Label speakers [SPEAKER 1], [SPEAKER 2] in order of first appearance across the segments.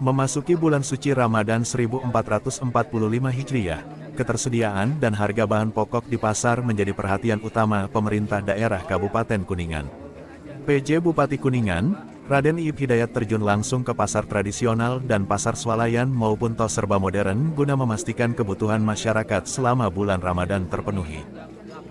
[SPEAKER 1] Memasuki bulan suci Ramadan 1445 Hijriah, ketersediaan dan harga bahan pokok di pasar menjadi perhatian utama pemerintah daerah Kabupaten Kuningan. PJ Bupati Kuningan, Raden Iip Hidayat terjun langsung ke pasar tradisional dan pasar swalayan maupun tos serba modern guna memastikan kebutuhan masyarakat selama bulan Ramadan terpenuhi.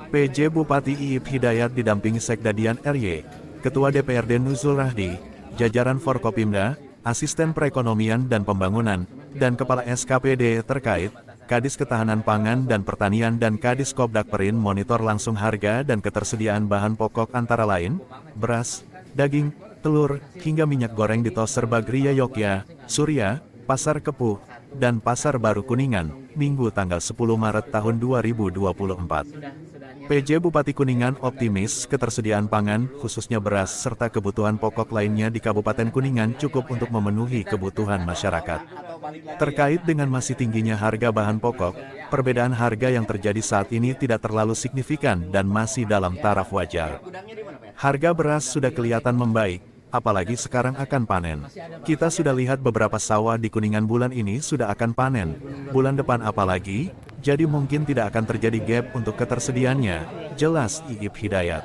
[SPEAKER 1] PJ Bupati Iip Hidayat didampingi Sekdadian RY, Ketua DPRD Nuzul Rahdi, jajaran Forkopimda, Asisten Perekonomian dan Pembangunan, dan Kepala SKPD terkait, Kadis Ketahanan Pangan dan Pertanian dan Kadis Kopdak Perin monitor langsung harga dan ketersediaan bahan pokok antara lain, beras, daging, telur, hingga minyak goreng di toserba Gria Yogya, Surya, Pasar Kepu, dan Pasar Baru Kuningan, Minggu tanggal 10 Maret tahun 2024. PJ Bupati Kuningan optimis ketersediaan pangan, khususnya beras serta kebutuhan pokok lainnya di Kabupaten Kuningan cukup untuk memenuhi kebutuhan masyarakat. Terkait dengan masih tingginya harga bahan pokok, perbedaan harga yang terjadi saat ini tidak terlalu signifikan dan masih dalam taraf wajar. Harga beras sudah kelihatan membaik, apalagi sekarang akan panen. Kita sudah lihat beberapa sawah di Kuningan bulan ini sudah akan panen, bulan depan apalagi, jadi mungkin tidak akan terjadi gap untuk ketersediaannya, jelas Iib Hidayat.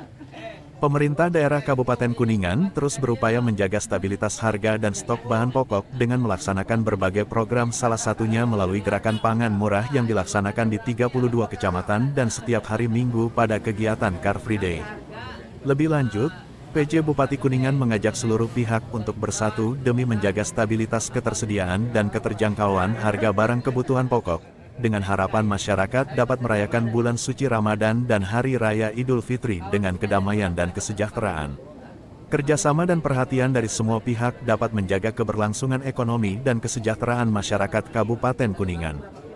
[SPEAKER 1] Pemerintah daerah Kabupaten Kuningan terus berupaya menjaga stabilitas harga dan stok bahan pokok dengan melaksanakan berbagai program salah satunya melalui gerakan pangan murah yang dilaksanakan di 32 kecamatan dan setiap hari Minggu pada kegiatan Car Free Day. Lebih lanjut, PJ Bupati Kuningan mengajak seluruh pihak untuk bersatu demi menjaga stabilitas ketersediaan dan keterjangkauan harga barang kebutuhan pokok, dengan harapan masyarakat dapat merayakan bulan suci Ramadan dan Hari Raya Idul Fitri dengan kedamaian dan kesejahteraan. Kerjasama dan perhatian dari semua pihak dapat menjaga keberlangsungan ekonomi dan kesejahteraan masyarakat Kabupaten Kuningan.